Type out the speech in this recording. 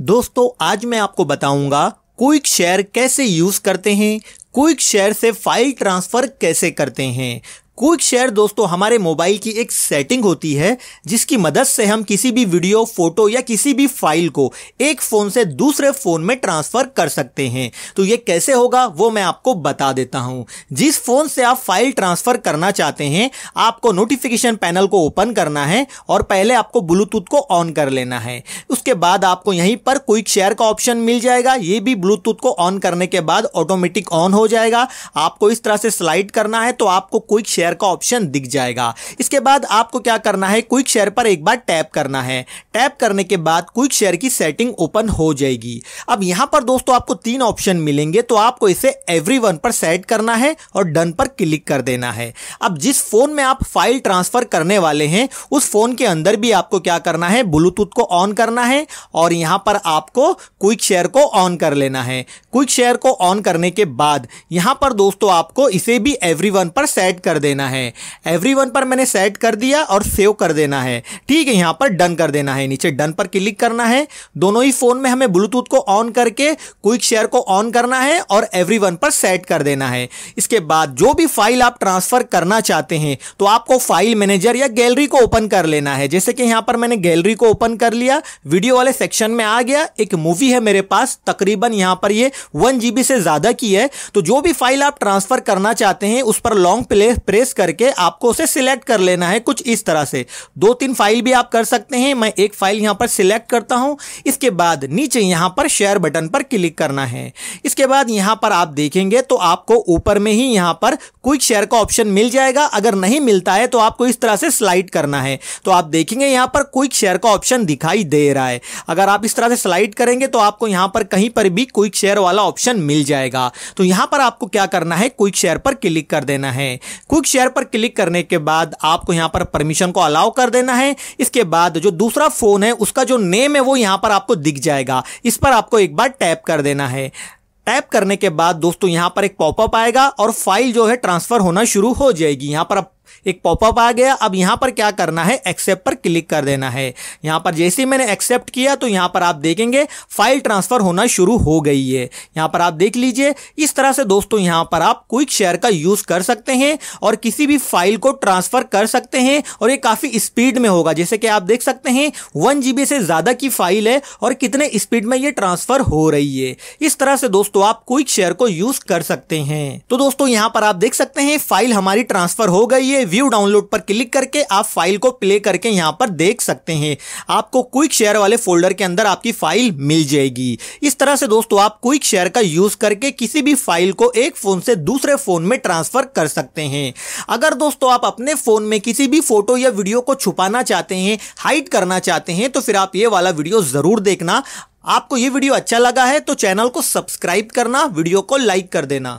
दोस्तों आज मैं आपको बताऊंगा क्विक शेयर कैसे यूज करते हैं क्विक शेयर से फाइल ट्रांसफर कैसे करते हैं क्विक शेयर दोस्तों हमारे मोबाइल की एक सेटिंग होती है जिसकी मदद से हम किसी भी वीडियो फोटो या किसी भी फाइल को एक फ़ोन से दूसरे फ़ोन में ट्रांसफ़र कर सकते हैं तो ये कैसे होगा वो मैं आपको बता देता हूं जिस फ़ोन से आप फाइल ट्रांसफ़र करना चाहते हैं आपको नोटिफिकेशन पैनल को ओपन करना है और पहले आपको ब्लूटूथ को ऑन कर लेना है उसके बाद आपको यहीं पर क्विक शेयर का ऑप्शन मिल जाएगा ये भी ब्लूटूथ को ऑन करने के बाद ऑटोमेटिक ऑन हो जाएगा आपको इस तरह से स्लाइड करना है तो आपको क्विक शेयर शेयर का ऑप्शन दिख जाएगा इसके बाद आपको क्या करना है क्विक शेयर पर एक बार टैप करना है टैप करने के बाद क्विक शेयर की सेटिंग ओपन हो जाएगी अब यहां पर दोस्तों आपको तीन ऑप्शन मिलेंगे तो आपको इसे एवरी वन पर सेट करना है और डन पर क्लिक कर देना है अब जिस फोन में आप फाइल ट्रांसफर करने वाले हैं उस फोन के अंदर भी आपको क्या करना है ब्लूटूथ को ऑन करना है और यहां पर आपको क्विक शेयर को ऑन कर लेना है क्विक शेयर को ऑन करने के बाद यहां पर दोस्तों आपको इसे भी एवरी पर सेट कर देना देना है एवरी पर मैंने सेट कर दिया और सेव कर देना है ठीक है यहाँ पर डन कर देना है नीचे डन पर क्लिक करना है दोनों ही फ़ोन में हमें ब्लूटूथ को ऑन करके क्विक शेयर को ऑन करना है और एवरी पर सेट कर देना है इसके बाद जो भी फाइल आप ट्रांसफ़र करना चाहते हैं तो आपको फाइल मैनेजर या गैलरी को ओपन कर लेना है जैसे कि यहाँ पर मैंने गैलरी को ओपन कर लिया वीडियो वाले सेक्शन में आ गया एक मूवी है मेरे पास तकरीबन यहाँ पर ये वन से ज़्यादा की है तो जो भी फाइल आप ट्रांसफ़र करना चाहते हैं उस पर लॉन्ग प्ले प्रेस प्रेस करके आपको उसे सिलेक्ट कर लेना है कुछ इस तरह से दो तीन फाइल भी आप कर सकते हैं मैं एक फाइल यहां पर सिलेक्ट करता हूं इसके बाद नीचे यहां पर शेयर बटन पर क्लिक करना है इसके बाद यहां पर आप देखेंगे तो आपको ऊपर में ही यहां पर क्विक शेयर का ऑप्शन मिल जाएगा अगर नहीं मिलता है तो आपको इस तरह से स्लाइड करना है तो आप देखेंगे यहां पर क्विक शेयर का ऑप्शन दिखाई दे रहा है अगर आप इस तरह से स्लाइड करेंगे तो आपको यहां पर कहीं पर भी क्विक शेयर वाला ऑप्शन मिल जाएगा तो यहां पर आपको क्या करना है क्विक शेयर पर क्लिक कर देना है क्विक शेयर पर क्लिक करने के बाद आपको यहां पर परमिशन को अलाउ कर देना है इसके बाद जो दूसरा फ़ोन है उसका जो नेम है वो यहां पर आपको दिख जाएगा इस पर आपको एक बार टैप कर देना है टैप करने के बाद दोस्तों यहां पर एक पॉपअप आएगा और फाइल जो है ट्रांसफर होना शुरू हो जाएगी यहां पर आप एक पॉपअप आ गया अब यहाँ पर क्या करना है एक्सेप्ट पर क्लिक कर देना है यहाँ पर जैसे ही मैंने एक्सेप्ट किया तो यहाँ पर आप देखेंगे फाइल ट्रांसफ़र होना शुरू हो गई है यहाँ पर आप देख लीजिए इस तरह से दोस्तों यहाँ पर आप क्विक शेयर का यूज़ कर सकते हैं और किसी भी फाइल को ट्रांसफ़र कर सकते हैं और ये काफ़ी स्पीड में होगा जैसे कि आप देख सकते हैं वन से ज़्यादा की फाइल है और कितने स्पीड में ये ट्रांसफ़र हो रही है इस तरह से दोस्तों आप क्विक शेयर को यूज़ कर सकते हैं तो दोस्तों यहाँ पर आप देख सकते हैं फाइल हमारी ट्रांसफ़र हो गई है लिए व्यू डाउनलोड पर क्लिक करके आप फाइल को प्ले करके यहाँ पर देख सकते हैं आपको क्विक शेयर वाले फोल्डर के अंदर आपकी फाइल मिल जाएगी इस तरह से दोस्तों आप क्विक शेयर का यूज करके किसी भी फाइल को एक फोन से दूसरे फोन में ट्रांसफर कर सकते हैं अगर दोस्तों आप अपने फोन में किसी भी फोटो या वीडियो को छुपाना चाहते हैं हाइड करना चाहते हैं तो फिर आप ये वाला वीडियो जरूर देखना आपको ये वीडियो अच्छा लगा है तो चैनल को सब्सक्राइब करना वीडियो को लाइक कर देना